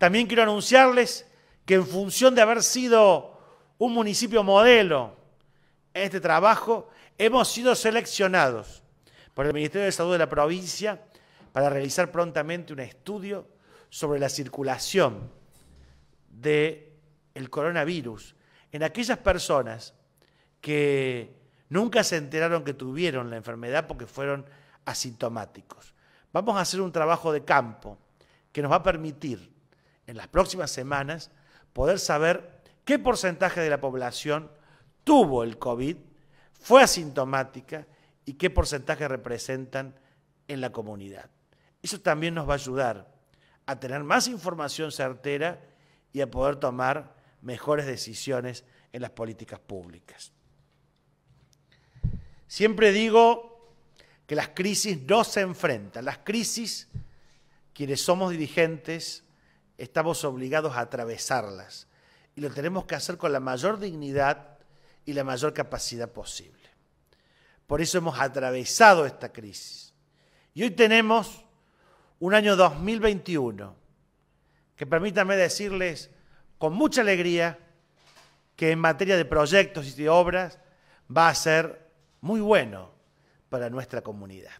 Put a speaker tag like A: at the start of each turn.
A: También quiero anunciarles que en función de haber sido un municipio modelo en este trabajo, hemos sido seleccionados por el Ministerio de Salud de la provincia para realizar prontamente un estudio sobre la circulación del el coronavirus en aquellas personas que nunca se enteraron que tuvieron la enfermedad porque fueron asintomáticos. Vamos a hacer un trabajo de campo que nos va a permitir en las próximas semanas poder saber qué porcentaje de la población tuvo el COVID, fue asintomática y qué porcentaje representan en la comunidad. Eso también nos va a ayudar a tener más información certera y a poder tomar mejores decisiones en las políticas públicas. Siempre digo que las crisis no se enfrentan, las crisis, quienes somos dirigentes, estamos obligados a atravesarlas y lo tenemos que hacer con la mayor dignidad y la mayor capacidad posible. Por eso hemos atravesado esta crisis. Y hoy tenemos un año 2021 que permítanme decirles con mucha alegría que en materia de proyectos y de obras va a ser muy bueno para nuestra comunidad.